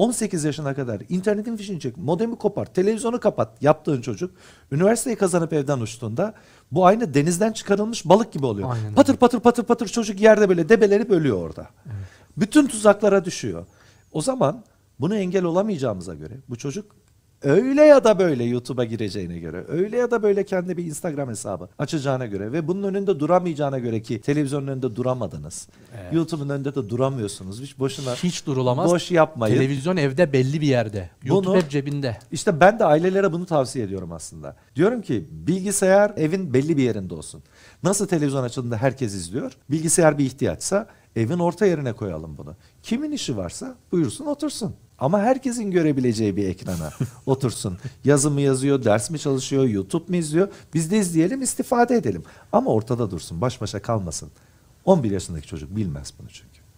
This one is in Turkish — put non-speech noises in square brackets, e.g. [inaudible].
18 yaşına kadar internetin fişini çek, modemi kopar, televizyonu kapat yaptığın çocuk üniversiteyi kazanıp evden uçtuğunda bu aynı denizden çıkarılmış balık gibi oluyor. Aynen. Patır patır patır patır çocuk yerde böyle debeleri bölüyor orada. Evet. Bütün tuzaklara düşüyor. O zaman bunu engel olamayacağımıza göre bu çocuk öyle ya da böyle YouTube'a gireceğine göre, öyle ya da böyle kendi bir Instagram hesabı açacağına göre ve bunun önünde duramayacağına göre ki televizyonun önünde duramadınız. Evet. YouTube'un önünde de duramıyorsunuz. Hiç boşuna hiç durulamaz. Boş yapmayın. Televizyon evde belli bir yerde. YouTube bunu, hep cebinde. İşte ben de ailelere bunu tavsiye ediyorum aslında. Diyorum ki bilgisayar evin belli bir yerinde olsun. Nasıl televizyon açıldığında herkes izliyor. Bilgisayar bir ihtiyaçsa evin orta yerine koyalım bunu. Kimin işi varsa buyursun otursun. Ama herkesin görebileceği bir ekrana [laughs] otursun. Yazı mı yazıyor, ders mi çalışıyor, YouTube mu izliyor? Biz de izleyelim, istifade edelim. Ama ortada dursun, baş başa kalmasın. 11 yaşındaki çocuk bilmez bunu çünkü.